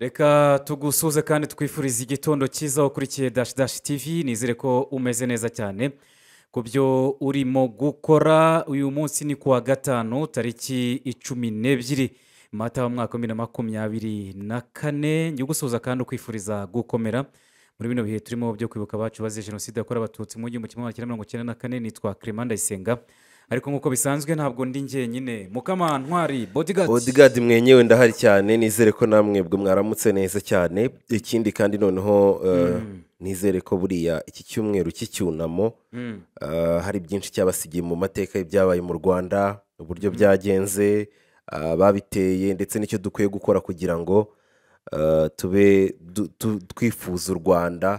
reka tugusuze kandi twifurize igitondo cyiza ukurikiye dashi dashi tivi nizere ko umeze neza cyane ku byo urimo gukora uyu munsi ni kuwa gatanu tariki icumi n'ebyiri mata w'umwaka wa bibiri na makumyabiri na kane njye ugusuhuza kandi ukwifuriza gukomera muri bino bihe turimo byo kwibuka abacu baziye jenoside yakorewe abatutsi mu gihumbi kimwe magana cyenda mirongo icyenda na kane nitwa kirema ndayisenga ariko nk'uko bisanzwe ntabwo ndi njyenyine mukamantwari bodigadi bodigadi mwenyewe ndahari cyane nizere ko namwe bwo mwaramutse neza cyane ikindi kandi noneho uh, hmm. nizere ko buriya iki cyumweru cy'icyunamo hmm. uh, hari byinshi cyabasigiye mu mateka y'ibyabaye mu rwanda uburyo hmm. byagenze uh, babiteye ndetse n'icyo dukwiye gukora kugira ngo tube twifuza u rwanda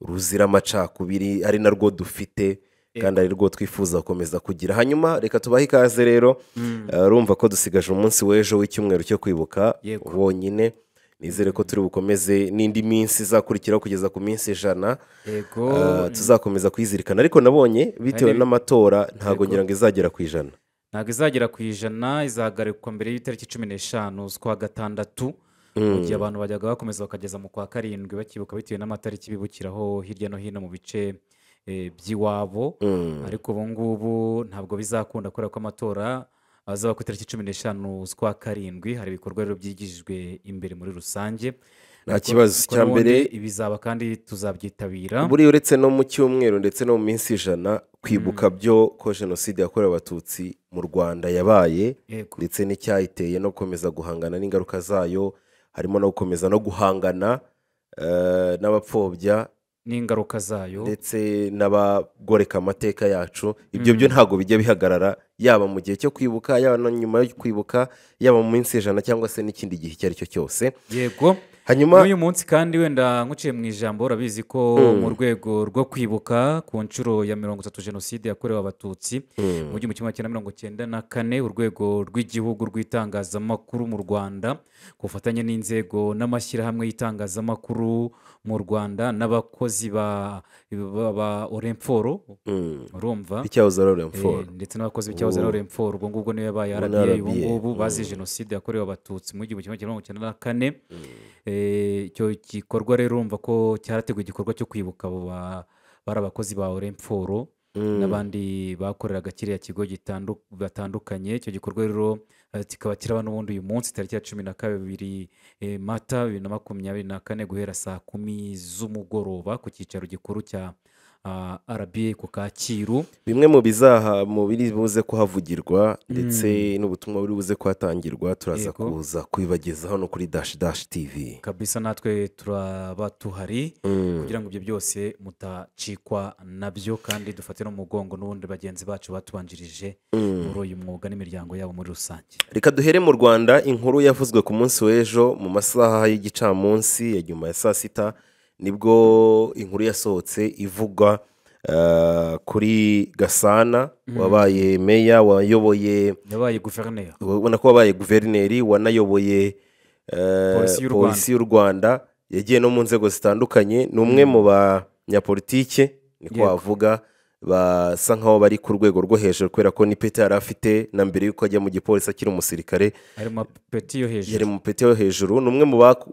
ruzira amacakubiri ari narwo dufite kandi ari rwo twifuza gukomeza kugira hanyuma reka tubahe ikaze rero mm. eh, urumva ko dusigaje umunsi w'ejo w'icyumweru cyo kwibuka wonyine nizere ko turi bukomeze n'indi minsi izakurikiraho kugeza ku minsi ijana eh, tuzakomeza kuyizirikana ariko nabonye bitewe n'amatora ntabwo ngira ngo izagera ku ijana ntabwo izagera ku ijana izagarikwa mbere y'itariki cumi n'eshanu z'ukwa gatandatu mm. mu gihe abantu bajyaga bakomeza bakageza mu kwa karindwi bakibuka bitewe n'amatariki bibukiraho hirya no hino mu bice Eh, by'iwabo mm. ariko ubu ngubu ntabwo bizakunda kubera ko amatora azaba ku itariki cumi n'eshanu z'ukwa karindwi hari ibikorwa rero byigijwe imbere muri rusange nta kibazo cya mbere ibizaba kandi tuzabyitabira buriya uretse no mu cyumweru ndetse no mu minsi ijana kwibuka mm. byo ko jenoside yakorewe abatutsi mu rwanda yabaye ndetse n'icyayiteye no gukomeza guhangana n'ingaruka zayo harimo no gukomeza no guhangana eh, n'abapfobya n'ingaruka zayo ndetse n'abagoreka amateka yacu ibyo byo mm. ntabwo bijya bihagarara yaba mu gihe cyo kwibuka yaba no nyuma yo kwibuka yaba mu minsi ijana cyangwa se n'ikindi gihe icyo ari cyo cyose yego hanyuma n'uyu munsi kandi wenda nkuciye mu ijambo urabizi ko mm. mu rwego rwo kwibuka ku nshuro ya mirongo itatu jenoside yakorewe abatutsi mm. mu gihumbi kimwe cyenda mirongo cyenda na kane urwego rw'igihugu rw'itangazamakuru mu rwanda ku bufatanye n'inzego n'amashyirahamwe y'itangazamakuru mu rwanda n'abakozi ba oremforo mm. urumva eh, ndetse n'abakozi b'icyahoze ari oh. oremforo ubwo ngubwo niyo yabaye arabiye ubu ngubu bazi jenoside yakorewe abatutsi mu gihumbi kimwe cyenda mirongo cyenda na kane eh, icyo gikorwa rero urumva ko cyarateguye igikorwa cyo kwibuka bari abakozi ba oremforo mm. n'abandi bakoreraga kiriya kigo batandukanye icyo gikorwa rero eh, kikaba kiraba n'ubundi uyu munsi tariki ya cumi na kabiri eh, mata bibiri na makumyabiri na kane guhera saa kumi z'umugoroba ku cyicaro gikuru cya arabi ku kacyiru bimwe mu bizaha mu biri buze kuhavugirwa mm. ndetse n'ubutumwa buri buze kuhatangirwa turaza kuza kubibagezaho no kuri dashi dashi tivi kabisa natwe turaba tuhari mm. kugira ngo ibyo byose mutacikwa nabyo kandi dufate no mu mugongo n'ubundi bagenzi bacu batubanjirije mm. muri uyu mwuga n'imiryango yabo muri rusange reka duhere mu rwanda inkuru yavuzwe ku munsi w'ejo mu masaha y'igicamunsi ya nyuma ya saa sita nibwo inkuru yasohotse ivugwa eh, kuri gasana mhm. wabaye meya wayoboye yabaye guverineri ubona ko wabaye guverineri wanayoboye eh, polisi y'u rwanda yagiye no mu nzego zitandukanye ni umwe mhm. mu banyapolitike niko wavuga basa nkaho bari ku rwego rwo hejuru kubera ko ni yari afite na mbere y'uko ajya mu gipolisi akiri umusirikare yari mu peti yo hejuru ni umwe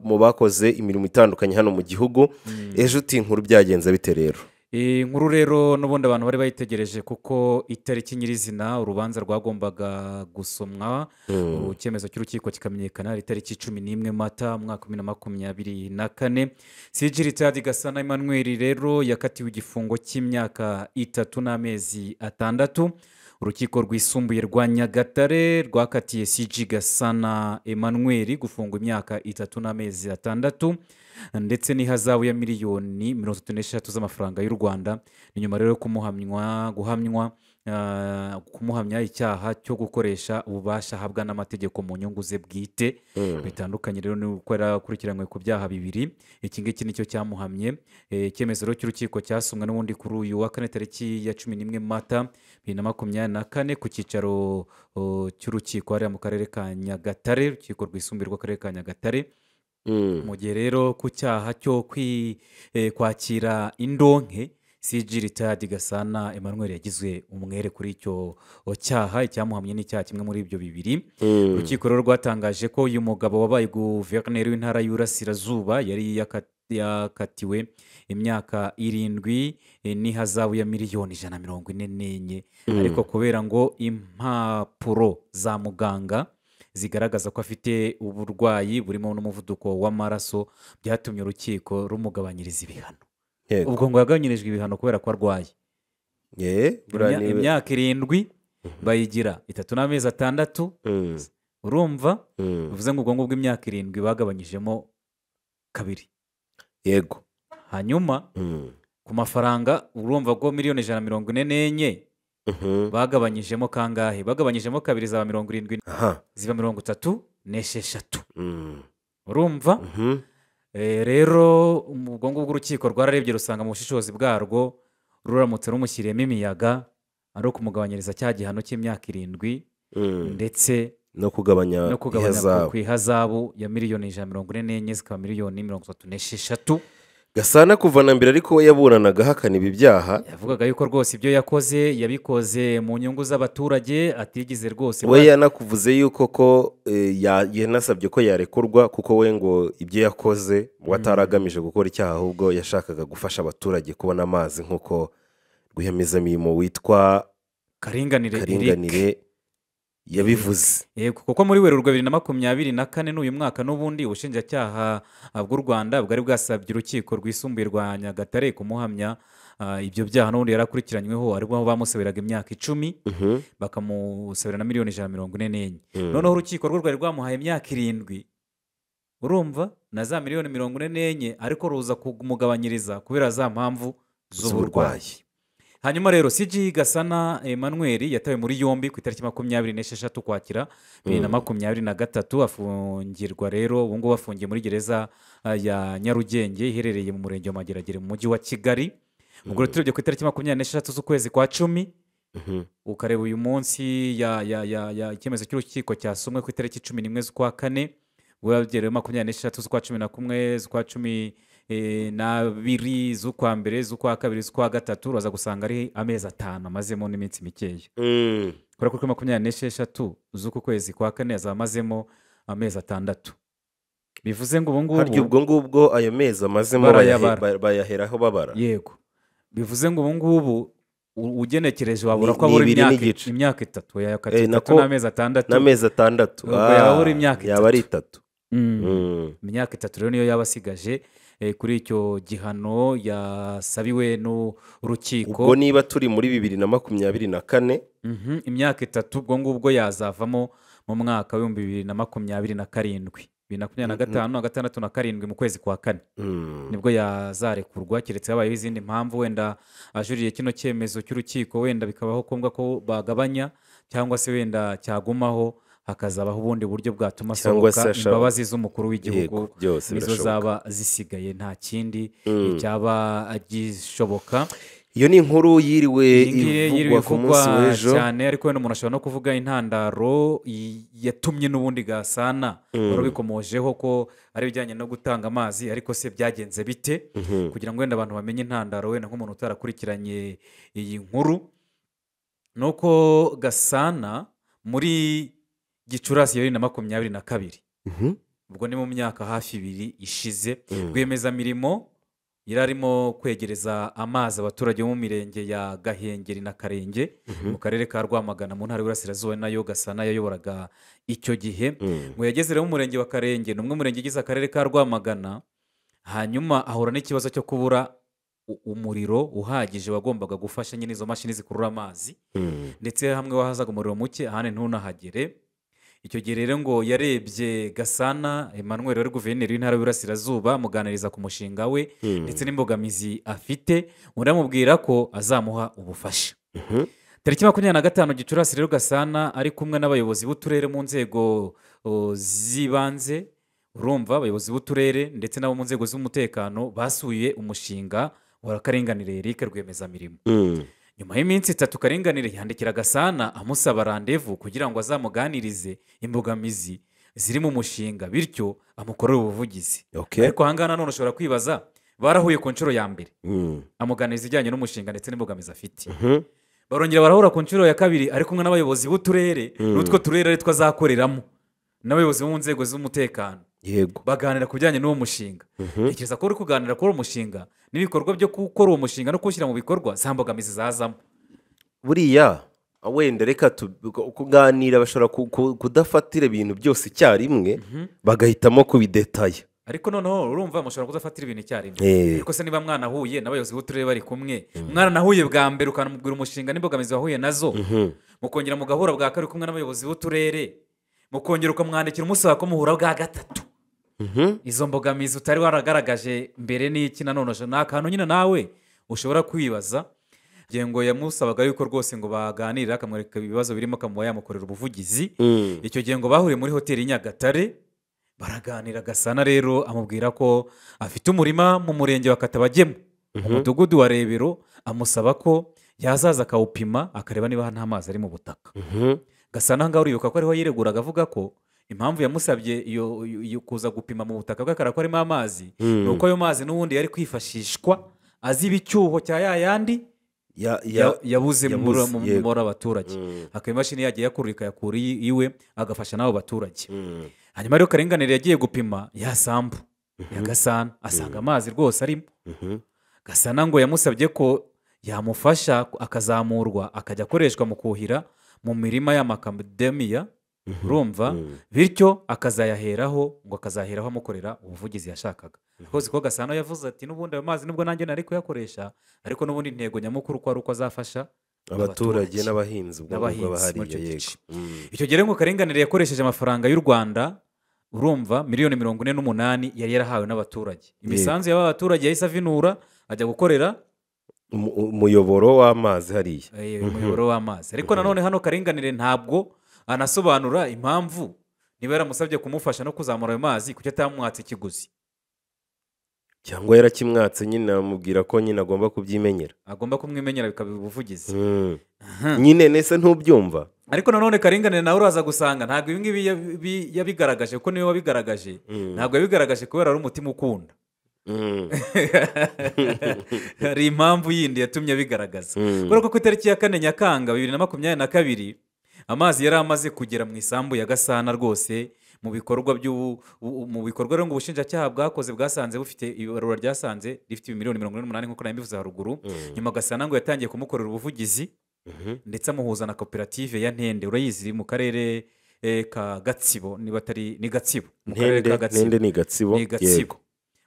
mu bakoze imirimo itandukanye hano mu gihugu hmm. ejo uti nkuru byagenze bite rero inkuru rero n'ubundi abantu bari bayitegereje kuko itariki nyirizina urubanza rwagombaga gusomwa hmm. icyemezo cy'urukiko kikamenyekana ari itariki cumi n'imwe mata umwaka wa na makumyabiri na kane sijiri tadi gasana emmanuel rero yakatiwe igifungo cy'imyaka itatu n'amezi atandatu urukiko rwisumbuye rwa nyagatare rwakatiye cg gasana Emmanuel gufungwa imyaka itatu n'amezi atandatu ndetse n'ihazabu ya miliyoni mirongo itatu n'eshatu z'amafaranga y'u rwanda ni nyuma rero kumuhamywa guhamywa Uh, kumuhamya icyaha cyo gukoresha ububasha ahabwa n'amategeko mu nyungu ze bwite hmm. bitandukanye rero ni uko yarakurikiranywe ku byaha bibiri iki ngiki nicyo cyamuhamye eh, icyemezo cy'urukiko cyasomwe n'ubundi kuri uyu wa kane tariki ya cumi n'imwe mata bibiri na makumyabiri na kane ku cyicaro cy'urukiko hariya mu karere ka nyagatare urukiko rwisumbuye rw'akarere ka nyagatare hmm. mu gihe rero ku cyaha cyo eh, kwakira indonke cg ritayadi gasana emmanuel yagizwe umwere kuri icyo cyaha icyamuhamye n'icyaha kimwe muri ibyo bibiri hmm. urukiko rero rwatangaje ko uyu mugabo wabaye guverineri w'intara y'uburasirazuba yari yakatiwe imyaka irindwi eh, n'ihazabu ya miliyoni ijana na mirongo ine n'enye hmm. ariko kubera ngo impapuro za muganga zigaragaza ko afite uburwayi burimo n'umuvuduko w'amaraso byatumye urukiko rumugabanyiriza ibihano ubwo ngo yagabanyirijwe ibihano kubera ko arwaye imyaka irindwi mhm. bayigira itatu n'amezi atandatu mm. urumva bivuze mm. ngo ubwonko bw'imyaka irindwi bagabanyijemo kabiri yego hanyuma mm. ku mafaranga urumva ko miliyoni ijana na mirongo ine n'enye mhm. bagabanyijemo kangahe bagabanyijemo kabiri zaba mirongo irindwi ziba mirongo itatu n'esheshatu urumva mhm. Eh, rero ubwonko bw'urukiko rwararebye rusanga mu bushishozi bwarwo ruramutse rumushyiriyemo imiyaga ari ukumugabanyiriza cya gihano cy'imyaka irindwi mm. ndetse no kugabanya ku ihazabu ya miliyoni ijana na mirongo ine n'enye zikaba miliyoni mirongo itatu n'esheshatu gasana kuva na mbere ariko we yaburanaga ahakana ibi byaha yavugaga yuko rwose ibyo yakoze yabikoze mu nyungu z'abaturage atigize rwose we yanakuvuze yuko ko e, yanasabye ko yarekurwa kuko we ngo ibyo yakoze mm. wataragamije gukora icyaha ahubwo yashakaga gufasha abaturage kubona amazi nk'uko rwiyemezamirimo witwa karinganire yabivuze kuko muri werurwe bibiri na makumyabiri na kane n'uyu mwaka n'ubundi ubushinjacyaha ah, bw'u rwanda bwari bwasabye urukiko rwisumbuye rwa nyagatare kumuhamya ah, ibyo byaha n'ubundi yarakurikiranyweho ariko aho bamusabiraga imyaka icumi mhm. bakamusabira na miliyoni ijana na mirongo ine n'enye mm. noneho urukiko rwo rwari rwamuhaye imyaka irindwi urumva na za miliyoni mirongo ine n'enye ariko ruza kumugabanyiriza kubera za mpamvu z'uburwayi hanyuma rero cg gasana emmanuel yatawe muri yombi ku itariki makumyabiri n'esheshatu kwakira bibiri na mm. makumyabiri na gatatu afungirwa rero ubu ngubu afungiye muri gereza uh, ya nyarugenge iherereye mu murenge wa mageragere mu mujyi wa kigali ubwo mm. rero turebye ku itariki makumyabiri n'esheshatu z'ukwezi kwa cumi mm-hmm. ukareba uyu munsi icyemezo cy'urukiko cyasomwe ku itariki cumi n'imwe z'ukwa kane ubwo yagerewe makumyabiri n'esheshatu z'ukwa cumi na kumwe z'ukwa cumi Eh, na biri z'ukwa mbere z'ukwa kabiri z'ukwa gatatu uraza gusanga ari amezi atanu amazemo n'iminsi mikeya mm. kubera ko kuri makumyabiri n'esheshatu z'uku kwezi kwa kane azamazemo amezi atandatu bivuze ngo ubu harya ubwo ngubwo ayo mezi amazemo bayaheraho babara yego bivuze ngo ubu ugenekereje wabura ko abura imyaka itatu yakatiye eh, itatu n'amezi atandatu n'amezi atandatu ah, yaba ari itatu mm. Mm. imyaka itatu rero niyo yaba asigaje Eh, kuri icyo gihano yasabiwe n'urukiko ubwo niba turi muri bibiri na makumyabiri na kane mhm, imyaka itatu ubwo ngubwo yazavamo mu mwaka w'ibihumbi bibiri na makumyabiri na karindwi bibiri na makumyabiri na mhm. gatanu na gatandatu na karindwi mu kwezi kwa kane hmm. nibwo yazarekurwa keretse habayeho izindi mpamvu wenda ajuriye kino cyemezo cy'urukiko wenda bikabaho ngombwa ko bagabanya cyangwa se wenda cyagumaho hakazabaho ubundi buryo bwatuma asohoka imbabazi z'umukuru w'igihugu nizo zaba zisigaye nta kindi hmm. cyaba gishoboka iyo ni inkuru yiriwe ivugwa ku munsi w'ejo cyane ariko wenda umuntu ashobora no kuvuga intandaro yatumye n'ubundi gasana hmm. wari ko ari ibijyanye no gutanga amazi ariko se byagenze bite hmm. kugira ngo wenda abantu bamenye intandaro wenda nk'umuntu utarakurikiranye iyi nkuru ni uko gasana muri gicurasi ya bibiri na makumyabiri na kabiri mhm. ubwo ni mu myaka hafi ibiri ishize mm. rwiyemezamirimo yari arimo kwegereza amazi abaturage bo mu mirenge ya gahengeri na karenge mhm. mu karere ka rwamagana mu ntara y'uburasirazuba nayo gasana yayoboraga icyo gihe ngo mm. yageze rero umurenge wa karenge ni umwe mu murenge ugize akarere ka rwamagana hanyuma ahura n'ikibazo cyo kubura umuriro uhagije wagombaga gufasha nyine izo mashini zikurura amazi mm. ndetse hamwe wahazaga umuriro muke ahandi ntunahagere icyo gihe rero ngo yarebye gasana emmanuel wari guverineri w'intara y'uburasirazuba amuganiriza ku mushinga we hmm. ndetse n'imbogamizi afite undi ko azamuha ubufasha mhm. tariki makumyabiri na gatanu gicurasi rero gasana ari kumwe n'abayobozi b'uturere mu nzego z'ibanze urumva abayobozi b'uturere ndetse n'abo mu nzego z'umutekano basuye umushinga wa karenganire eric rwiyemezamirimo hmm. nyuma y'iminsi itatu karenganire yandikira gasana amusaba randevu kugira ngo azamuganirize imbogamizi ziri mu mushinga bityo amukorere ubuvugizi ariko ahangaha nanone ushobora kwibaza barahuye ku nshuro ya mbere hmm. amuganiriza ijyanye n'umushinga ndetse n'imbogamizi afite mhm. barongera barahura ku nshuro ya kabiri ari kumwe n'abayobozi b'uturere hmm. n'utwo turere ari two azakoreramo n'abayobozi bo mu nzego z'umutekano yego baganira ku bijyanye n'uwo mushinga mhm. ntekereza ko uri kuganira kuri uwo mushinga n'ibikorwa byo gukora uwo mushinga no kuwushyira mu bikorwa za mbogamizi zazamo buriya wenda reka kuganira bashobora kudafatira ibintu byose icyarimwe mhm. bagahitamo kubidetaya ariko noneho urumva mushobora kudafatira ibintu icyarimwe eh. ariko se niba mwanahuye n'abayobozi b'uturere bari kumwe mm. mwana nahuye bwa mbere ukanamubwira umushinga n'imbogamizi wahuye nazo mhm. mukongera mugahura bwa kabiri kumwe n'abayobozi b'uturere mukongera ukamwandikira umusaba ko muhura bwa gatatu Mhm. izo mbogamizi utari waragaragaje mbere n'iki nanone ni akantu nyine nawe ushobora kwibaza ngengo yamusabaga yuko rwose ngo baganire akamwereka ibibazo birimo akamuha yamukorera ubuvugizi mm. icyo gihe ngo bahuriye muri hoteli nyagatare baraganira gasana rero amubwira ko afite umurima mu murenge wa katabagemu mhm. Umudugudu wa rebero amusaba ko yazaza akawupima akareba niba nta mazi ari mu butaka mhm. gasana ngaho uribuka ko ariho yireguraga avuga ko impamvu yamusabye iyo kuza gupima mu butaka bw'akararo ko harimo amazi hmm. ni uko ayo mazi n'ubundi yari kwifashishwa azi icyuho cya ya yandi yabuze mu abaturage hmm. akaba imashini yagiye yakurura ikayakura iwe agafasha n'abo baturage hmm. hanyuma rero karenganire yagiye gupima ya sambu ya gasana asanga amazi rwose arimo gasana ngo yamusabye ko yamufasha akazamurwa akajya akoreshwa mu kuhira mu mirima y'amakademiya Mhm. urumva mm. bityo akazayaheraho ngo akazaheraho amukorera ubuvugizi yashakaga mhm. rwose ko gasana yavuze ati n'ubundi ayo mazi nubwo nanjye nari kuyakoresha ariko n'ubundi intego nyamukuru ko ari uko azafasha abaturage n'abahinzi ubwo bahariye yego mm. icyo gihe ngo karenganire yakoresheje amafaranga y'u rwanda urumva miliyoni mirongo ine n'umunani yari yarahawe n'abaturage imisanzu y'aba baturage yahise avinura ajya gukorera umuyoboro w'amazi hariya umuyoboro mhm. w'amazi ariko nanone hano karenganire ntabwo anasobanura impamvu niba yaramusabye kumufasha no kuzamura ayo mazi kuko atamwatse ikiguzi cyangwa yarakimwatse nyine amubwira ko nyine agomba kubyimenyera agomba kumwimenyera bikaba ubuvugizi hmm. nyine nese ntubyumva ariko nanone karengane nawe uraza gusanga ntabwo ibi ngibi yabigaragaje kuko niwe wabigaragaje hmm. ntabwo yabigaragaje kubera ari umutima ukunda hmm. hari impamvu yindi yatumye abigaragaza kubera ko ku itariki ya kane nyakanga bibiri na makumyabiri na kabiri amazi yari amaze kugera mu isambu ya gasana rwose mu bikorwa mu bikorwa rero ngo ubushinjacyaha bwakoze bwasanze bufite ibarura ryasanze rifite miliyoni mirongo ine n'umunani nk'uko nari haruguru mm. nyuma gasana ngo yatangiye kumukorera ubuvugizi mm-hmm. ndetse amuhuza na koperative ya ntende urayizi mu karere e, ka gatsibo niba atari ni gatsibo mu karere gatsibo ni gatsibo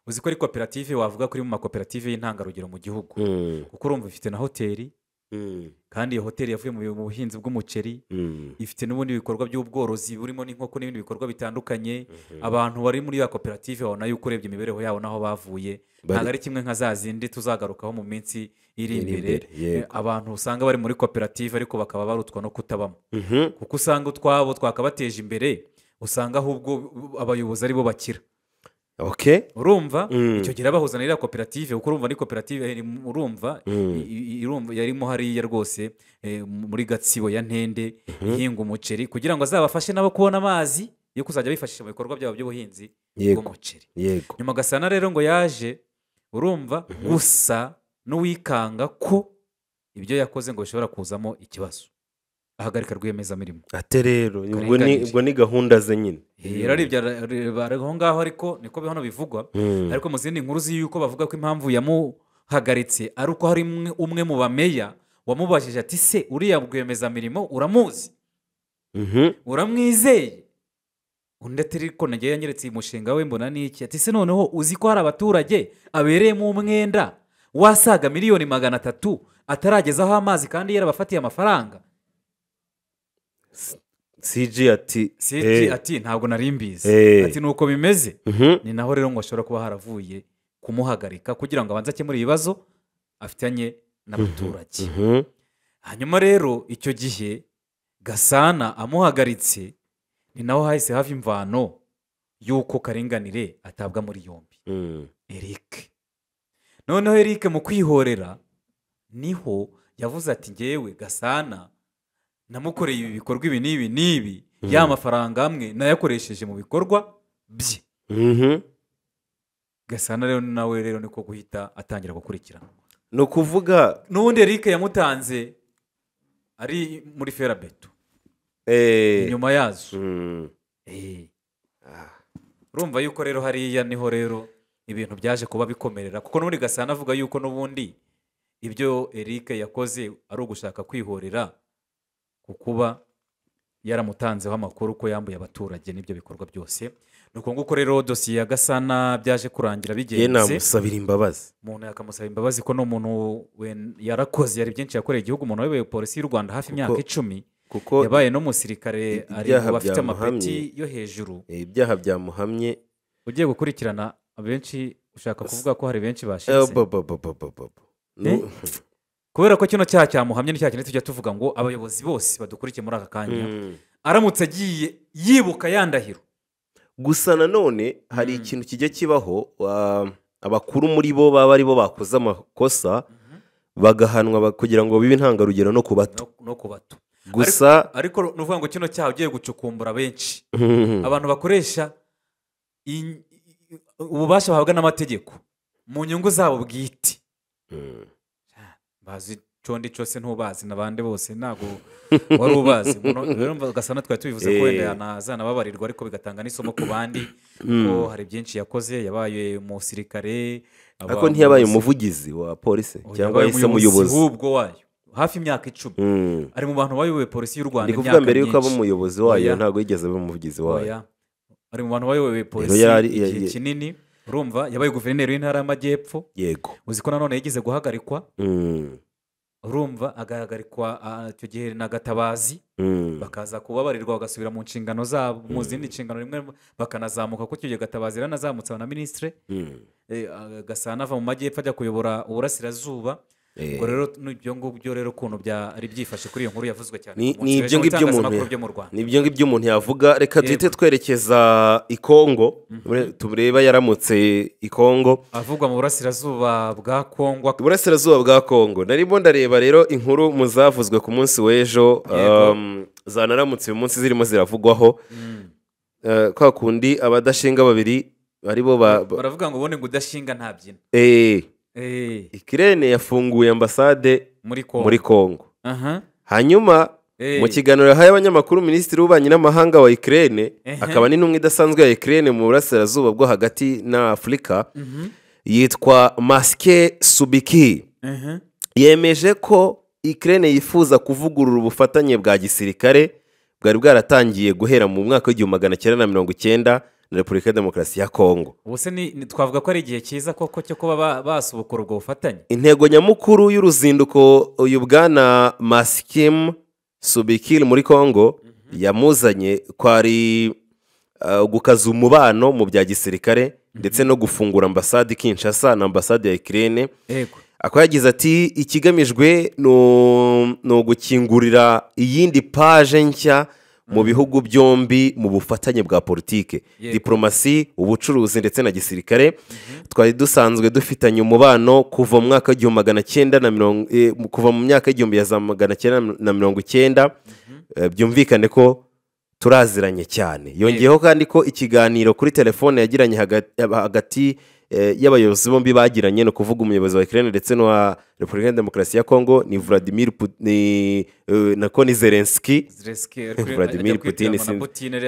uzi ko ari koperative wavuga ko iri mu makoperative y'intangarugero mu gihugu mm. kuko urumva ifite na hoteli Mm. kandi iyo hoteli yavuye mu buhinzi bw'umuceri mm. ifite n'ubundi bikorwa by'ubworozi burimo n'inkoko n'ibindi bikorwa bitandukanye mm-hmm. abantu bari muri ya koperative babona yuko urebye imibereho yabo n'aho bavuye ntabwo ari kimwe nka za zindi tuzagarukaho mu minsi iri imbere abantu usanga bari muri koperative ariko bakaba barutwa no kutabamo mm-hmm. kuko usanga utwabo twakabateje imbere usanga ahubwo abayobozi aribo bakira urumva mm. icyo gihe bahuza koperative kuko urumva ni koperative eh, urumva mm. yarimo hariya rwose eh, muri gatsibo ya ntende mhm. ihinga umuceri kugira ngo azabafashe nabo kubona amazi yo kuzajya bifashisha mu bikorwa byabo by'ubuhinzi bw'umuceri nyuma gasana rero ngo yaje urumva mhm. gusa n'uwikanga ko ibyo yakoze ngo bishobora kuzamo ikibazo ahagarika rwiyemezamirimo ate rero ubwo ni gahunda ze nyine eh, rero aho ngaho ariko niko hano bivugwa hmm. ariko mu zindi nkuru z'i bavuga ko impamvu yamuhagaritse ari uko hari umwe mu bameya wamubajije ati se uriya rwiyemezamirimo uramuzi mhm. uramwizeye undi ati ariko nagiye yanyeretse uyu mushinga we mbona n'iki ati se noneho uzi ko hari abaturage abereyemo umwenda wasaga miliyoni magana atatu atarageza aho amazi kandi yarabafatiye amafaranga cg ati cg eh, ati ntabwo nari mbizi eh. ati uko bimeze mhm. ni naho rero ngo ashobora kuba haravuye kumuhagarika kugira ngo abanze akemure ibibazo afitanye n'abaturage mhm, mhm. hanyuma rero icyo gihe gasana amuhagaritse ni naho hahise hava imvano y'uko karinganire atabwa muri yombi mm. eric noneho eric mu kwihorera niho yavuze ati ngewe gasana namukoreye ibi bikorwa ibi n'ibi n'ibi hmm. ya mafaranga amwe nayakoresheje mu bikorwa bye mhm. gasana rero nawe rero niko guhita atangira gukurikirana ni ukuvuga n'ubundi Eric yamutanze ari muri ferabeto eh. inyuma yazo hmm. eh. ah. urumva yuko rero hariya niho rero ibintu byaje kuba bikomerera kuko n'ubundi gasana avuga yuko n'ubundi ibyo Eric yakoze ari ugushaka kwihorera ku kuba yaramutanzeho amakuru ko yambuye abaturage n'ibyo bikorwa byose ni uko nguko rero dosiye ya gasana byaje kurangira bigenze namusabira imbabazi umuntu yakamusabira imbabazi ko n'umuntu yarakoze yari byinshi yakoreye igihugu umuntu wayoboye polisi y'u rwanda hafi imyaka icumi kuko yabaye no musirikare ari mu bafite amapeti yo hejuru eh, ibyaha byamuhamye ugiye gukurikirana abenshi ushaka kuvuga ko hari benshi bashize eh, kubera ko kino cyaha cyamuhamye ni cya kintu tujya tuvuga ngo abayobozi bose badukurikiye muri aka kanya mm. aramutse agiye yibuka yandahiro gusa nanone hari mm. ikintu kijya kibaho abakuru muri bo baba ari bo bakoze amakosa mm-hmm. bagahanwa kugira ngo bibe intangarugero no ku bato gusa ariko ni ukuvuga ngo kino cyaha ugiye gucukumbura benshi mm-hmm. abantu bakoresha ububasha bahabwa n'amategeko mu nyungu zabo bwite mm. bazi cyondi cyose ntubazi n'abandi bose ntabwo wari ubazi rero ugasanga twari tubivuze ko wenda eh. yanazana ariko bigatanga n'isomo ku bandi hmm. ko hari byinshi yakoze yabaye umusirikare ariko ntiyabaye umuvugizi wa polisi oh, cyangwa yahise umuyobozi ahubwo wayo hafi imyaka icumi hmm. ari mu bantu bayoboye polisi y'u rwanda imyaka myinshi mbere y'uko aba umuyobozi wayo ntabwo yigeze aba umuvugizi wayo ari mu bantu bayoboye polisi igihe kinini urumva yabaye guverineri w'intara y'amajyepfo yego uzi ko nanone yigeze guhagarikwa hmm. urumva agahagarikwa icyo gihe ni agatabazi hmm. bakaza kubabarirwa bagasubira mu nshingano zabo mu hmm. zindi nshingano rimwe bakanazamuka kuko icyo gihe agatabazi yaranazamutse na minisitire eh, agasa anava mu majyepfo ajya kuyobora uburasirazuba ubwo eh, rero n'ibyo ngibyo rero ukuntu byari byifashe kuri iyo nkuru yavuzwe cyane ni ibyo ngibyo umuntu yavuga reka duhite twerekeza i kongo mhm. tureba yaramutse i kongo avugwa mu burasirazuba bwa kongo burasirazuba bwa kongo narimo ndareba rero inkuru mu zavuzwe ku munsi w'ejo um, zanaramutse uyu munsi zirimo ziravugwaho mm. eh, kwa kundi abadashinga babiri baribo baravuga ngo ubone ngo udashinga ntabyina eee eh. Eh. ikirere yafunguye ambasade muri congo hanyuma eh. mu kiganiro yahaye abanyamakuru minisitiri w'ububanyi n'amahanga wa ikirere akaba n'intumwa idasanzwe ya ikirere mu burasirazuba bwo hagati na afurika mm-hmm. yitwa masike subiki yemeje ko ikirere yifuza kuvugurura ubufatanye bwa gisirikare bwari bwaratangiye guhera mu mwaka w'igihumbi magana cyenda na mirongo icyenda repubulika ya demokarasi ya kongo ubuse twavuga ko ari igihe cyiza koko cyo kuba basubukura ubwo bufatanye intego nyamukuru y'uruzinduko uyu bwana masikimu subikiri muri kongo mhm. yamuzanye kwari eh, gukaza umubano mu bya gisirikare mhm. ndetse no gufungura ambasade Kinshasa na ambasade ya ikirere akaba yagize ati ikigamijwe ni ugukingurira iyindi paje nshya mu bihugu byombi mu bufatanye bwa politiki diporomasi ubucuruzi ndetse na gisirikare twari dusanzwe dufitanye umubano kuva mu mwaka w'igihumbi magana cyenda na mirongo eh, kuva mu myaka y'igihumbi ya za magana cyenda na mirongo icyenda mhm. eh, byumvikane ko turaziranye cyane yongeyeho kandi ko ikiganiro kuri telefone yagiranye hagati Eh, y'abayobozi bombi bagiranye ni ukuvuga umuyobozi wa ekirere ndetse n'uwa repubulika ya demokarasi ya kongo ni vladimir ni eh, nako ni zelenski vladimir putine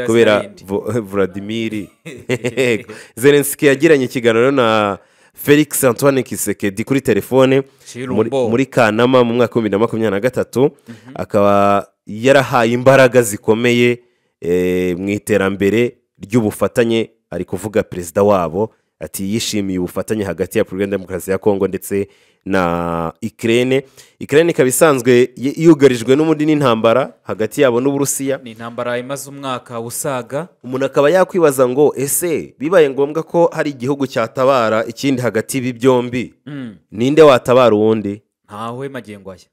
kubera eh, vladimir zelenski yagiranye ikiganiro na felix antoine kisekedi kuri telefone muri kanama mu mwaka w'ibihumbi bibiri na makumyabiri na gatatu mhm. akaba yarahaye imbaraga zikomeye mu iterambere ry'ubufatanye ari kuvuga perezida wabo ati yishimiye ubufatanye hagati ya repubulika demokarasi ya kongo ndetse na ikirere ikirere ikaba isanzwe yugarijwe n'ubundi n'intambara hagati yabo n'uburusiya ni intambara imaze umwaka usaga umuntu akaba yakwibaza ngo ese bibaye ngombwa ko hari igihugu cyatabara ikindi hagati y'ibi byombi hmm. ninde watabara uwundi ntawe magengo aya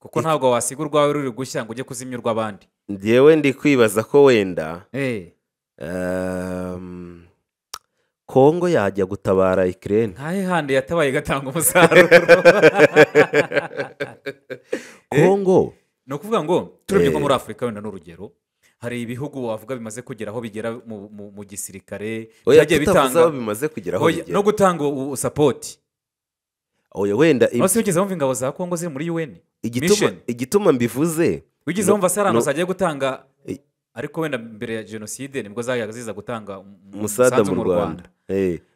kuko ntabwo wasiga urwawe ruri gushya ngo ujye kuzimya urw'abandi ngewe ndi kwibaza ko wenda eee eh. ehm, kongo yajya gutabara ikirere ntahe handi yatabaye igatanga umusaruro kongo eh, ni ukuvuga ngo turabye nko eh. muri afurika wenda ni hari ibihugu wavuga bimaze kugera aho bigera mu gisirikare byagiye bitanga bimaze kugeraho no gutanga sapoti oya wenda ntose wigeze wumva ingabo za kongo ziri muri yuweni igituma mbivuze wigeze wumva se zagiye gutanga ariko wenda mbere ya jenoside nibwo zayaga ziza gutanga umusada mu rwanda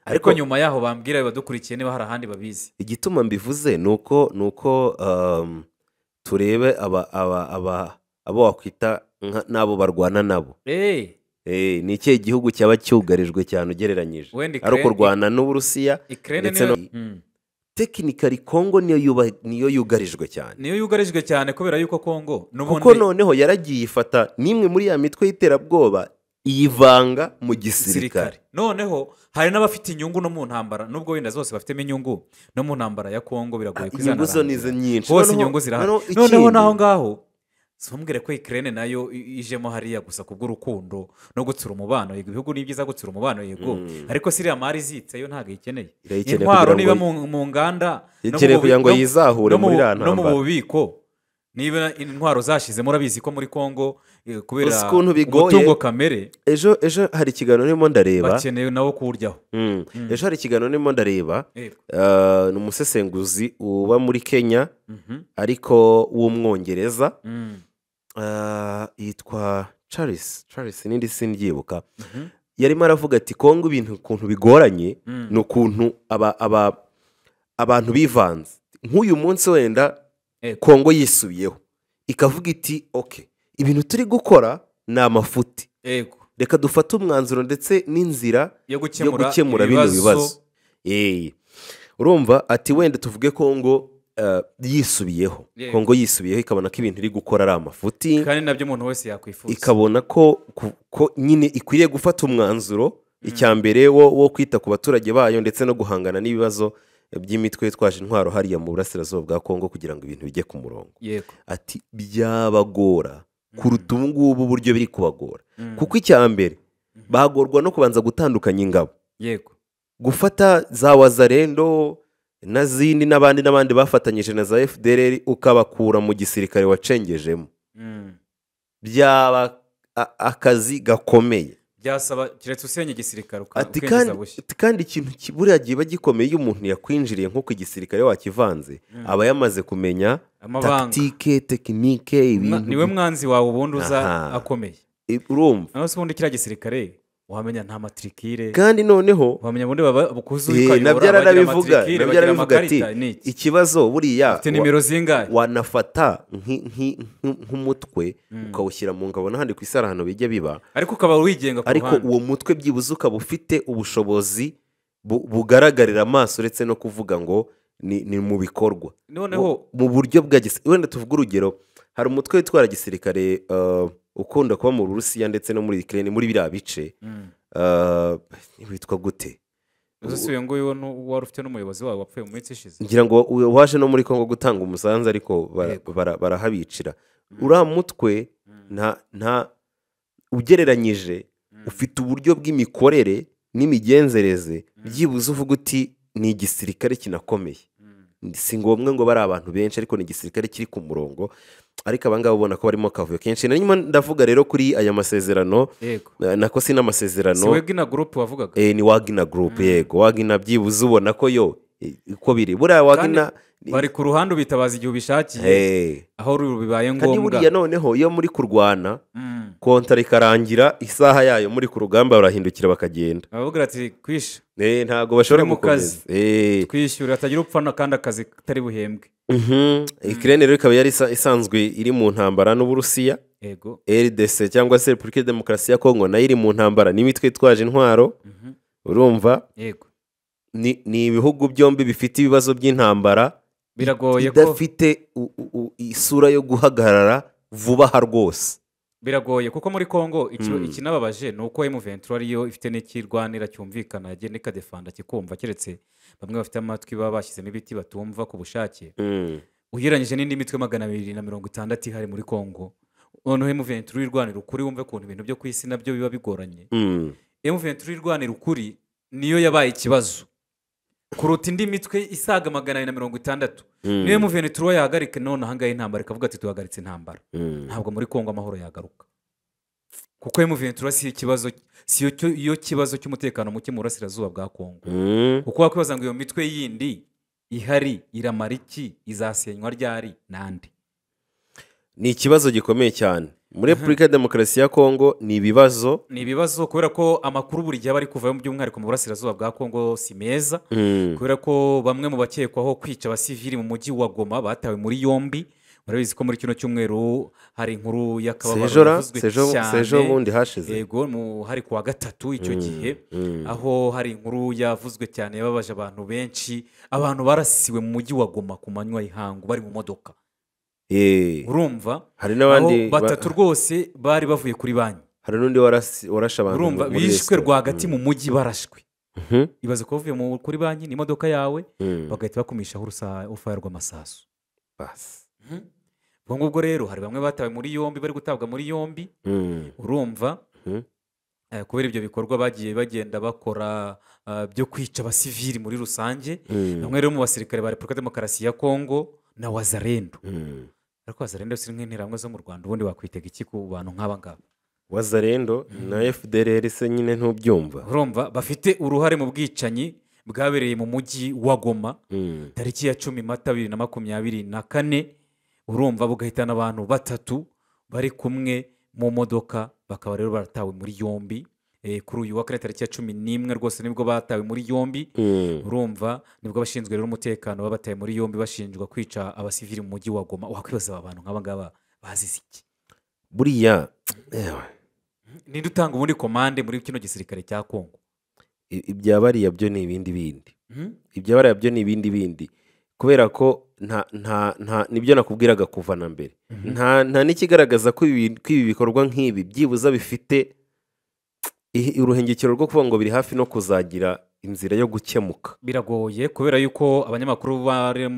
ariko nyuma yaho bambwira badukurikiye niba hari ahandi babizi igituma mbivuze ni uko ni uko um, turebe abo wakwita n'abo barwana nabo ni ikihe gihugu cyaba cyugarijwe cyane ugereranyije ariko u rwanda n'uburusiya ndetse no hmm. tekinikari kongo niyo yugarijwe cyane niyo yugarijwe cyane kubera yuko kongo kuko noneho yaragiye ifata n'imwe muri ya mitwe y'iterabwoba iyivanga mu gisirikare noneho hari n'abafite inyungu no mu ntambara nubwo wenda zose bafitemo inyungu no mu ntambara ya kongo biragoye ah, kuzana inyungu zo ni nyinshi hose inyungu zirahari noneho n'aho ngaho simbwire ko ikirere nayo ijemo hariya gusa kubwurukundo no gutsura umubano yego ibihugu ni byiza gutsura umubano yego mm. ariko siriya mari izitse yo ntabwo ikeneye intwaro niba mu nganda no mu bubiko niba intwaro zashyizemo urabizi ko muri congo eh, kubera umutungo kamere ejo ejo hari ikiganiro urimo ndareba bakeneye nawo kuwuryaho mm. mm. ejo hari ikiganiro urimo ndareba ah, ni umusesenguzi uba muri kenya mhm. ariko w'umwongereza Eh, yitwa charisi charisi n'indi sindyibuka mhm. yarimo aravuga ati kongo ibintu ukuntu bigoranye mm. ni ukuntu abantu bivanze nk'uyu munsi wenda eh. kongo yisubiyeho ikavuga iti oke ibintu turi gukora ni amafuti reka dufate umwanzuro ndetse n'inzira yo gukemura bino bibazo urumva ati wenda tuvuge kongo Uh, yisubiyeho kongo yisubiyeho ikabona ko ibintu iri gukora ari amafuti kandi nabyo umuntu wese yakwifuza ikabona ko ko nyine ikwiriye gufata umwanzuro mm. icya mbere wo kwita ku baturage bayo ndetse no guhangana n'ibibazo by'imitwe twaje intwaro hariya mu burasirazuba bwa kongo kugira ngo ibintu bijye ku murongo ati byabagora mm. kuruta ubu ngubu uburyo biri kubagora mm. kuko icya mbere mm-hmm. bagorwa no kubanza gutandukanya ingabo yego gufata za wazarendo na zindi n'abandi n'abandi bafatanyije na za fdr ukabakura mu gisirikare wacengejemo hmm. byaba akazi gakomeye byasaba keretse usenye igisirikare ukinjiza bushya kandi ikintu buriya giba gikomeye iyo umuntu yakwinjiriye nk'uko igisirikare wakivanze hmm. aba yamaze kumenya takitike tekinike ibintu niwe mwanzi wawe ubundi uza akomeye urumva nawe se ubundi kiriya gisirikare wamenya nta matirikire kandi noneho wamenya ubundi bakuzuye eh, nabyo aranabivuga nabyo arabivuga ati ikibazo buriya wanafata nk'umutwe hmm. ukawushyira mu ngabo n'ahandi ku isi ahantu bijya biba ariko ukaba wigenga ku ariko uwo mutwe byibuze ukaba ufite ubushobozi bugaragarira amaso uretse no kuvuga ngo ni mu bikorwa noneho mu buryo bwa wenda tuvuge urugero hari umutwe witwara gisirikare uh, ukunda kuba mu burusiya ndetse no muri ikirere muri biriya bice witwa mm. uh, gute uzi uyu wari ufite n'umuyobozi wawe wapfuye mu minsi ishize ngira ngo waje no muri congo gutanga umusanzu ariko barahabicira mm. uriya mutwe mm. nta ugereranyije ufite uburyo bw'imikorere n'imigenzereze byibuze uvuga uti ni igisirikare kinakomeye si ngombwa ngo bari abantu benshi ariko ni igisirikare kiri ku murongo ariko abangaba ubona ko barimo kavuyo. kenshi nanyuma ndavuga rero kuri aya masezerano eh, nako si n'amasezerano si wagina gurupe wavugaga eh, ni wagina gurupe mm. yego wagina byibuze ubona ko yo uko biri buriya wagana bari ku ruhande ubitabaza igihe ubishakiye aho bibaye ngombwa kandi buriya noneho iyo muri kurwana mm. kontara ikarangira isaha yayo muri ku rugamba barahindukira bakagenda baravuga ati kwisha ntabwo bashobora gukomeza twishyura hatagira upfa kandi akazi katari buhembwe mhm. mm. ikirere rero ikaba yari isanzwe iri mu ntambara n'uburusiya rdc cyangwa se repubulika ya demokarasi ya kongo nayo iri mu ntambara n'imitwe yitwaje intwaro mhm. urumva yego ni ibihugu byombi bifite ibibazo by'intambara biragoye ko bidafite isura yo guhagarara vuba aha rwose biragoye kuko muri congo hmm. ikinababaje ni uko emuventura ariyo ifite n'ikirwanira cyumvikana geneka defanda kikumva keretse bamwe bafite amatwi baba bashyizemo ibiti batumva ku bushake hmm. ugereranyije n'indi mitwe magana abiri na mirongo itandatu ihari muri congo noneho emuventura irwanira ukuri wumve ukuntu ibintu byo ku isi nabyo biba bigoranye emuventura hmm. irwanira ukuri niyo yabaye ikibazo kuruta indi mitwe isaga magana abiri na mirongo itandatu mm. niyo muvenituro yahagarika none ahangaha intambara ikavuga ati duhagaritse intambara mm. ntabwo muri kongo amahoro yagaruka kuko muvenituro si ikibazo si yo kibazo cy'umutekano muke mu burasirazuba bwa kongo mm. kuko wakwibaza ngo iyo mitwe yindi ihari iramara iki izasenywa ryari n'andi ni ikibazo gikomeye cyane muri repubulika ya demokarasi ya kongo ni ibibazo ni ibibazo kubera ko amakuru buri gihe aba ari kuvayo by'umwihariko mu burasirazuba bwa kongo si meza hmm. kubera ko bamwe mu bakekwaho kwica abasivili mu mujyi wa goma batawe muri yombi murabizi ko muri kino cyumweru hari inkuru y'akababaro yavuzwe cyane ejo bundi hashize yego hari kuwa gatatu icyo hmm, gihe hmm. aho hari inkuru yavuzwe cyane yababaje abantu benshi abantu barasiwe mu mujyi wa goma ku manywa y'ihangu bari mu modoka Eh. urumva hari n'abandi batatu rwose bari bavuye kuri banki hari n'undi warashe abantu urumva bishwe rwagati mm. mu mujyi barashwe mhm. ibaze ko bavuye kuri banki n'imodoka yawe mm. bagahita bakumishaho urufaya rw'amasasu mhm. ubwo ngubwo rero hari bamwe batawe muri yombi bari gutabwa muri yombi mm. urumva mhm. eh, kubera ibyo bikorwa bagiye bagenda bakora eh, byo kwica abasivili muri rusange bamwe rero mu basirikare ba repubulika demokarasi ya kongo na wazarendo ariko wazarendo si nk'interahamwe zo mu rwanda ubundi wakwitega iki ku bantu nk'aba ngaba wazarendo na hmm. fdr se nyine ntubyumva urumva bafite uruhare mu bwicanyi bwabereye mu mujyi wa goma hmm. tariki ya cumi mata bibiri na makumyabiri na kane urumva bugahitana abantu batatu bari kumwe mu modoka bakaba rero baratawe muri yombi Eh, kuri uyu wa kane tariki ya cumi n'imwe rwose nibwo batawe muri yombi mm. urumva nibwo abashinzwe rero umutekano babataye muri yombi bashinjwa kwica abasivili mu mujyi wa goma wakwibaza aba bantu nk'aba bazize iki buriya ninde utanga ubundi komande muri kino gisirikare cya kongo ibya bariya byo ni ibindi bindi hmm? ibya bariya byo ni ibindi bindi kubera ko nta nta nta nibyo nakubwiraga kuva na mbere mhm. nta nta n'ikigaragaza ko ibi bikorwa nk'ibi byibuze bifite uruhengekero rwo kuvuga ngo biri hafi no kuzagira inzira yo gukemuka biragoye kubera yuko abanyamakuru bari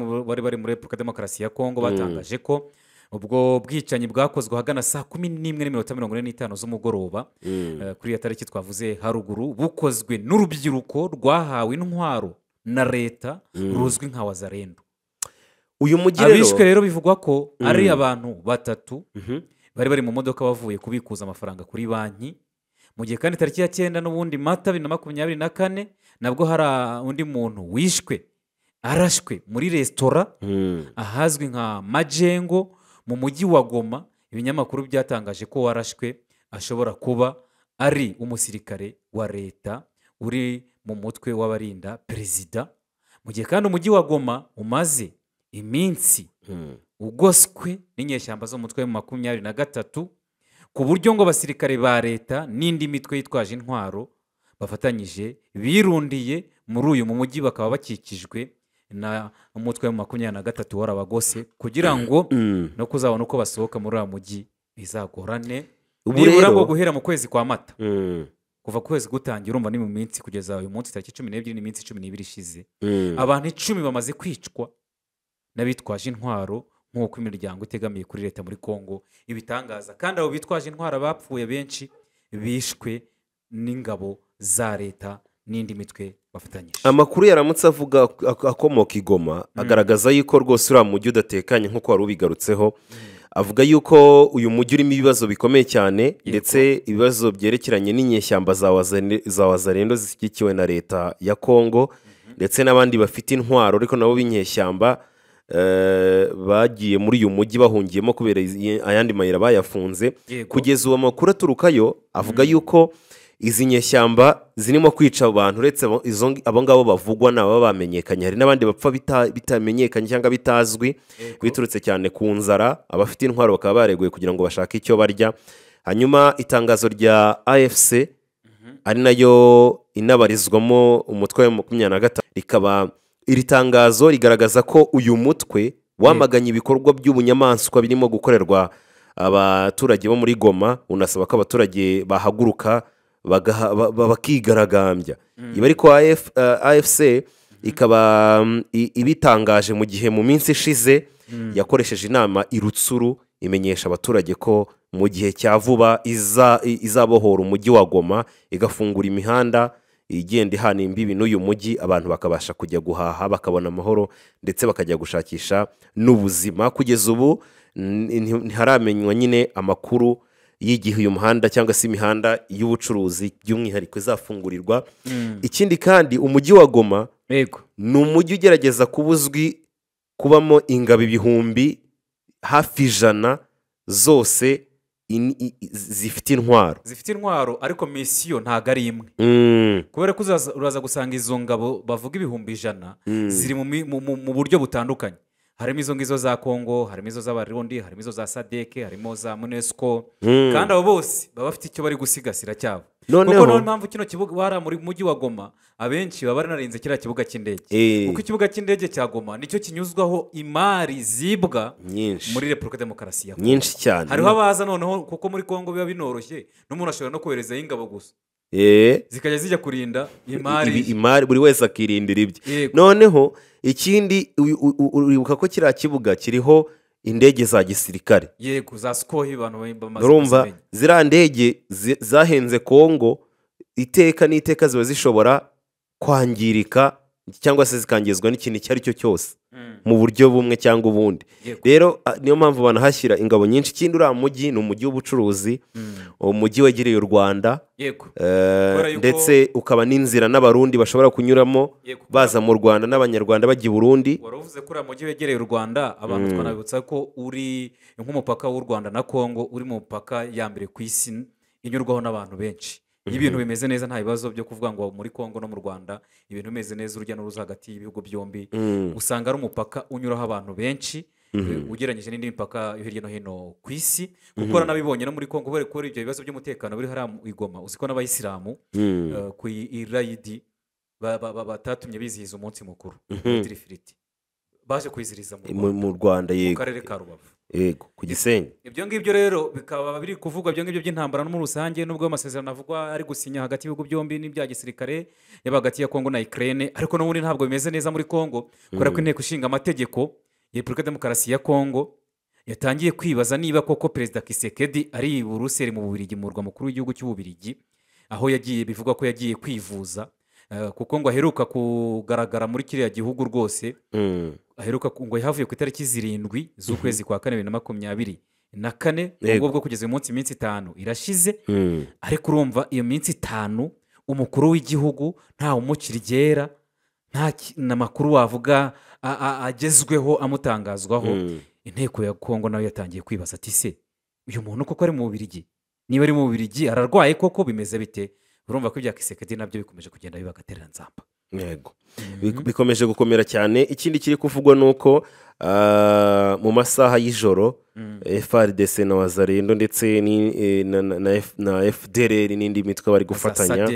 bari muri repubulika demokarasi ya kongo hmm. batangaje ko ubwo bwicanyi bwakozwe ahagana saa kumi n'imwe n'iminota mirongo ine n'itanu z'umugoroba hmm. eh, kuri iyo tariki twavuze haruguru bukozwe n'urubyiruko rwahawe intwaro na leta hmm. ruzwi nka wazarendo uyu mujyi rero abishwe rero bivugwa ko ari abantu batatu mhm. bari bari mu modoka bavuye kubikuza amafaranga kuri banki mu gihe kandi tariki ya cyenda n'ubundi mata bibiri na makumyabiri na kane nabwo hari ah, undi muntu wishwe arashwe muri resitora hmm. ahazwi nka majengo mu mujyi wa goma ibinyamakuru byatangaje ko warashwe ashobora kuba ari umusirikare wa leta uri mu mutwe w'abarinda perezida mu gihe kandi umujyi wa goma umaze iminsi hmm. ugoswe n'inyeshyamba zo mu wa makumyabiri na gatatu ku buryo ngo abasirikare ba leta n'indi mitwe yitwaje intwaro bafatanyije birundiye muri uyu mu mujyi bakaba bakikijwe na umutwe wa makumyabiri na gatatu warabagose kugira ngo mm. no kuzabona uko basohoka muri uriya mujyi bizagorane nibura ngo guhera mu kwezi kwa mata mm. kuva ku kwezi gutangira urumva ni mu minsi kugeza uyu munsi tariki cumi n'ebyiri n'iminsi cumi n'ibiri ishize mm. abantu icumi bamaze kwicwa n'abitwaje intwaro nk'uko imiryango itegamiye kuri leta muri congo ibitangaza kandi abo bitwaje intwara bapfuye benshi bishwe n'ingabo za leta n'indi mitwe bafatanyije amakuru yaramutse avuga akomoka igoma mm. agaragaza yuko rwose uriya mujyi udatekanye nk'uko wari ubigarutseho mm. avuga yuko uyu mujyi urimo ibibazo bikomeye cyane ndetse ibibazo byerekeranye n'inyeshyamba za wazarendo zishyigikiwe na leta ya Congo mm-hmm. ndetse n'abandi bafite intwaro ariko nabo b'inyeshyamba Eh, bagiye muri uyu mujyi bahungiyemo kubera ayandi mayira bayafunze kugeza uwo makuru aturukayo avuga mm. yuko izi nyeshyamba zirimo kwica abantu uretse abo ngabo bavugwa ni bamenyekanye hari n'abandi bapfa bitamenyekanye cyangwa bitazwi biturutse cyane ku nzara abafite intwaro bakaba bareguye kugira ngo bashake icyo barya hanyuma itangazo rya afc mhm. ari nayo inabarizwamo umutwe wa makumyabiri na gatanu rikaba iri tangazo rigaragaza ko uyu mutwe wamaganye ibikorwa by’ubunyamaswa birimo gukorerwa abaturage bo muri goma unasaba ko abaturage bahaguruka bakigaragambya mm. iba ari afc uh, ikaba mm, ibitangaje mu gihe mu minsi ishize mm. yakoresheje inama irutsuru imenyesha abaturage ko mu gihe cya vuba izabohora umujyi wa goma igafungura imihanda igenda ihana imbibi n'uyu mujyi abantu bakabasha kujya guhaha bakabona amahoro ndetse bakajya gushakisha n'ubuzima kugeza ubu ntiharamenywa nyine amakuru y'igihe uyu muhanda cyangwa se imihanda y'ubucuruzi by'umwihariko izafungurirwa hmm. ikindi kandi umujyi wa goma ni umujyi ugerageza kuba uzwi kubamo ingabo ibihumbi hafi ijana zose zifite intwaro zifite intwaro ariko misiyo ntago ari imwe mm. kubera ko uraza gusanga izo ngabo bavuga ibihumbi ijana mm. ziri mu buryo butandukanye harimo izo ngizo za kongo harimo izo z'abarundi harimo izo za sadeke harimo za munesco hmm. kandi abo bose baba bafite icyo bari gusigasira cyabo kuko niyo mpamvu kino kibuga wari muri mujyi wa goma abenshi baba baranarenze kiriya kibuga cy'indege eh. kuko ikibuga cy'indege cya goma nicyo kinyuzwaho imari zibwa muri repubulika demokarasi ya kongo nyinshi cyane hariho abaza noneho kuko muri kongo biba binoroshye n'umuntu ashobora no koherezayo ingabo gusa zikajya zijya kurinda imari imari buri wese akirindira ibye noneho ikindi uribuka ko kiriya kibuga kiriho indege za gisirikare yego za sikohi abantu bamaze urumva ziriya ndege zahenze kongo iteka n'iteka ziba zishobora kwangirika cyangwa se zikangizwa n'ikintu icyo ari cyo cyose mm. mu buryo bumwe cyangwa ubundi rero niyo mpamvu banahashyira ingabo nyinshi ikindi uriya mujyi ni umujyi w'ubucuruzi mm. umujyi wegereye u rwanda eh, ndetse ukaba n'inzira n'abarundi bashobora kunyuramo baza mu rwanda n'abanyarwanda bajya i burundi wari uvuze ko uriya mujyi wegereye u rwanda abantu mm. twanabibutsa ko uri nk'umupaka w'u rwanda na Congo uri mu mupaka ya mbere ku isi inyurwaho n'abantu benshi iyo ibintu mm-hmm. bimeze neza nta bibazo byo kuvuga ngo muri congo no mu rwanda ibintu bimeze neza urujya n'uruza hagati y'ibihugu byombi mm. usanga ari umupaka unyuraho abantu benshi mm-hmm. eh, ugereranyije n'indi mipaka hirya no hino ku isi kuko uranabibonye mm-hmm. no muri congo kubera ko ibyo bibazo by'umutekano biri hariya mu igoma uzi ko n'abayisilamu mm. eh, ku irayidi batatumye bizihiza umunsi mukuru baje kwizihiriza mu rwanda yego mu karere ka rubavu yego ku gisenyi ibyo ngibyo rero bikaba biri kuvugwa ibyo ngibyo by'intambara no muri rusange n'ubwo amasezerano avugwa ari gusinya hagati y'ibihugu byombi n'ibya gisirikare yaba hagati ya kongo na ikirere ariko n'ubundi ntabwo bimeze neza muri kongo kubera ko mm. inteko ishinga amategeko ya repubulika demokarasi ya kongo yatangiye kwibaza niba koko perezida kisekedi ari i buruseli mu bubirigi mu murwa mukuru w'igihugu cy'ububirigi aho yagiye bivugwa ko yagiye kwivuza Eh, kuko ngo aheruka kugaragara muri kiriya gihugu rwose mm. aheruka ngo havuye ku itariki zirindwi z'ukwezi kwa kane bibiri na makumyabiri na kane ubwo bwo kugeza uyu munsi iminsi itanu irashize mm. ariko urumva iyo minsi itanu umukuru w'igihugu nta umukiri ryera nta makuru wavuga agezweho amutangazwaho mm. inteko ya kongo nawe yatangiye kwibaza ati se uyu muntu koko ari mu bubirigi niba ari mu bubirigi ararwaye koko bimeze bite urumva ko ibya kisekedi nabyo bikomeje kugenda biba agatereranzamba yego mhm. bikomeje gukomera cyane ikindi kiri kuvugwa ni uko ah, mu masaha y'ijoro mhm. frdc na wazarendo ndetse eh, na fdr n'indi mitwe bari gufatanya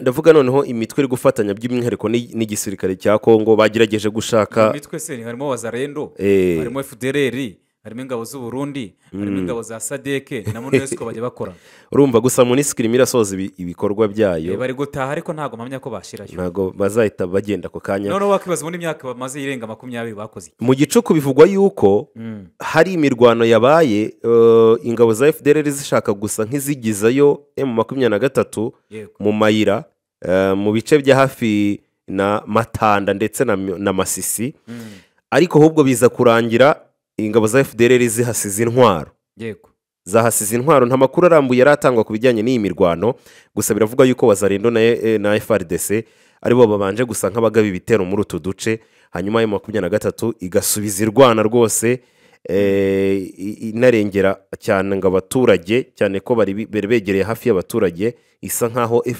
ndavuga noneho imitwe iri gufatanya by'umwihariko n'igisirikare cya kongo bagerageje gushaka imitwe se harimo wazarendo eh. harimo fdr harimo ingabo z'u burundi hmm. harimo ingabo za sadeke na monesiko bajya bakora urumva gusa monesiko irimo irasoza ibikorwa byayo bari gutaha ariko ntabwo mpamya ko bashyirayo ntabwo bazahita bagenda ako kanya noneho wakibaza ubundi imyaka bamaze irenga makumyabiri bakoze mu gicuku bivugwa yuko hmm. hari imirwano yabaye uh, ingabo za fdr zishaka gusa nk'izigizayo emu makumyabiri na gatatu mu mayira uh, mu bice bya hafi na matanda ndetse na masisi hmm. ariko ahubwo biza kurangira ingabo za fdr zihasize intwaro yego zahasize intwaro nta makuru arambuye aratangwa ku bijyanye n'iyi mirwano gusa biravuga yuko wazarindo na e, frdc aribo babanje gusa nk'abagaba ibitero muri utu duce hanyuma ya makumyabiri na gatatu igasubiza irwana rwose eh, inarengera cyane ngo abaturage cyane ko bari begereye hafi y'abaturage isa nk'aho eh,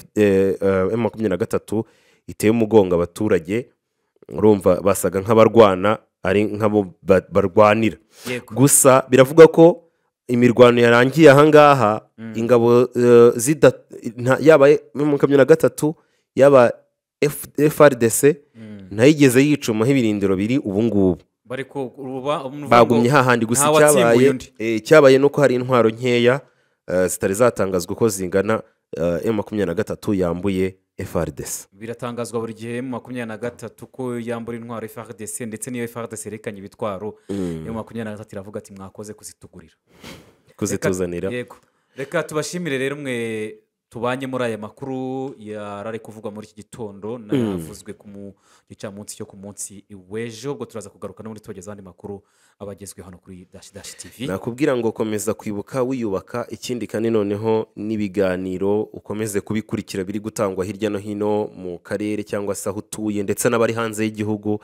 eh, makumyabiri na gatatu iteye umugongo abaturage urumva basaga nk'abarwana ari nk'abo barwanira gusa biravuga ko imirwano yarangiye ahangaha mm. ingabo eh, yaba makumyabiri na gatatu yaba frdc mm. ntayigeze yicumaho ibirindiro biri ubu ngubu bagumye hahandi gusa icyabaye eh, icyabaye ni uko hari intwaro nkeya eh, zitari zatangazwa uko zingana makumyabiri na gatatu yambuye efardesi biratangazwa buri gihe mu makumyabiri na gatatu ko yambura intwaro efardesi ndetse n'iyo efardesi yerekanye ibitwaro mm. yo makumyabiri na gatatu iravuga ati mwakoze kuzitugurira kuzituzanira reka tubashimire rero mwe tubanye muri aya makuru yarari kuvugwa muri iki gitondo mm. navuzwe ku gicamunsi cyo ku munsi w'ejo ubwo turaza kugaruka n'ubundi tubageza andi makuru aba agezweho hano kuri dashi dashi tivi nakubwira ngo komeza kwibuka wiyubaka ikindi kandi noneho n'ibiganiro ukomeze kubikurikira biri gutangwa hirya no hino mu karere cyangwa se aho utuye ndetse n'abari hanze y'igihugu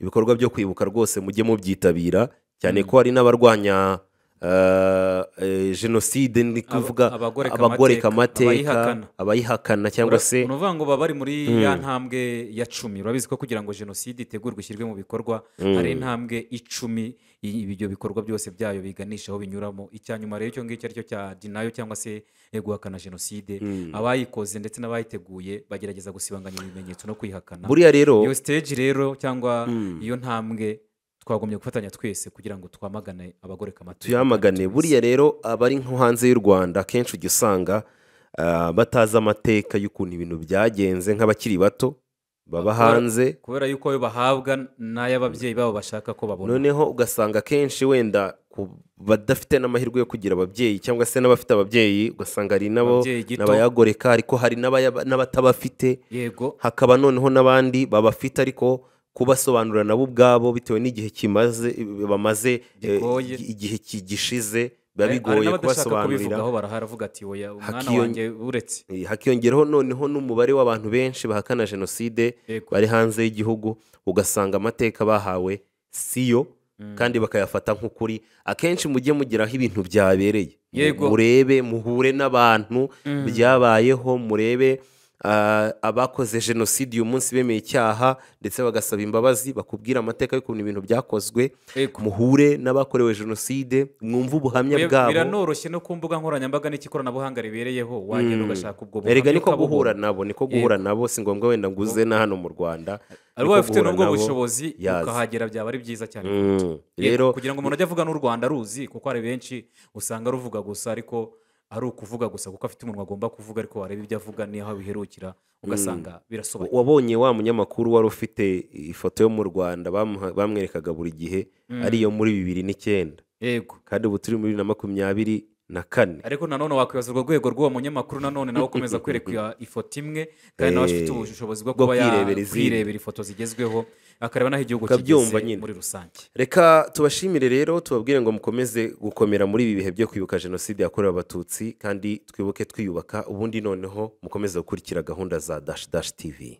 ibikorwa byo kwibuka rwose mujye mubyitabira cyane mm. ko hari n'abarwanya Eh, eh, jenoside ni kuvuga abagoreka amateka abayihakana cyangwa se ni ukuvuga ngo baba bari muri hmm. ya ntambwe ya cumi urabizi ko kugira ngo jenoside itegurwe ishyirwe mu bikorwa hari hmm. intambwe icumi ibyo bikorwa byose byayo biganisha aho binyuramo icya nyuma rero icyo ngicyo ari cyo cya dinayo cyangwa se eh, guhakana jenoside hmm. abayikoze ndetse n'abayiteguye bagerageza gusibanganya ibimenyetso no kwihakana buriya rero iyo siteji rero cyangwa iyo ntambwe twagomye gufatanya twese kugira ngo twamagane abagoreka amatungo tuyamagane buriya rero abari nko hanze y'u rwanda akenshi ujya usanga ah, batazi amateka y'ukuntu ibintu byagenze nk'abakiri bato baba hanze kubera yuko bahabwa n'ay'ababyeyi babo bashaka ko babona noneho ugasanga akenshi wenda ku badafite n'amahirwe yo kugira ababyeyi cyangwa se n'abafite ababyeyi ugasanga hari nabo n'abayagoreka ariko hari n'abatabafite yego hakaba noneho n'abandi babafite ariko kubasobanurira nabo ubwabo bitewe n'igihe kimaze bamaze eh, igihe gishize eh, biba bigoye kubasobanurira eh, hakiyongeraho noneho n'umubare w'abantu benshi bahakana jenoside bari hanze y'igihugu ugasanga amateka bahawe siyo mm. kandi bakayafata nk'ukuri akenshi mujye mugeraho ibintu byabereye murebe muhure n'abantu mm. byabayeho murebe Ah, abakoze jenoside uyu munsi bemeye icyaha ndetse bagasaba imbabazi bakubwira amateka y'ukuntu ibintu byakozwe muhure n'abakorewe jenoside mwumve ubuhamya bwabo biranoroshye no ku mbuga nkoranyambaga n'ikoranabuhanga ribereyeho wagenda hmm. ugashaka ubwo buhamya reka niko guhura nabo niko guhura nabo si ngombwa wenda nguze na hano mu rwanda ariko waba ufite n'ubwo bushobozi ukahagera byaba ari byiza cyane hmm. rero kugira ngo umuntu ajye avuga n'u rwanda aruzi kuko hari benshi usanga ruvuga gusa ariko ari ukuvuga gusa kuko afite umuntu agomba kuvuga ariko wareba ibyo avuga niho biherukira ugasanga mm. birasobanutse wabonye wa munyamakuru wari ufite ifoto yo mu rwanda bamwerekaga buri gihe mm. ariyo muri bibiri n'icyenda yego kandi ubu turi muri bibiri na makumyabiri na kane ariko nanone wakwibaza urwo rwego rw'uwo munyamakuru nanone nawe ukomeza kwereka ifoto imwe kandi nawe afite eh, ubushobozi bwo kuba yakwirebera ifoto zigezweho bakareba n'aho igihugu kigeze muri rusange reka tubashimire rero tubabwire ngo mukomeze gukomera muri ibi bihe byo kwibuka jenoside yakorewe abatutsi kandi twibuke twiyubaka ubundi noneho mukomeze gukurikira gahunda za dashi dashi tivi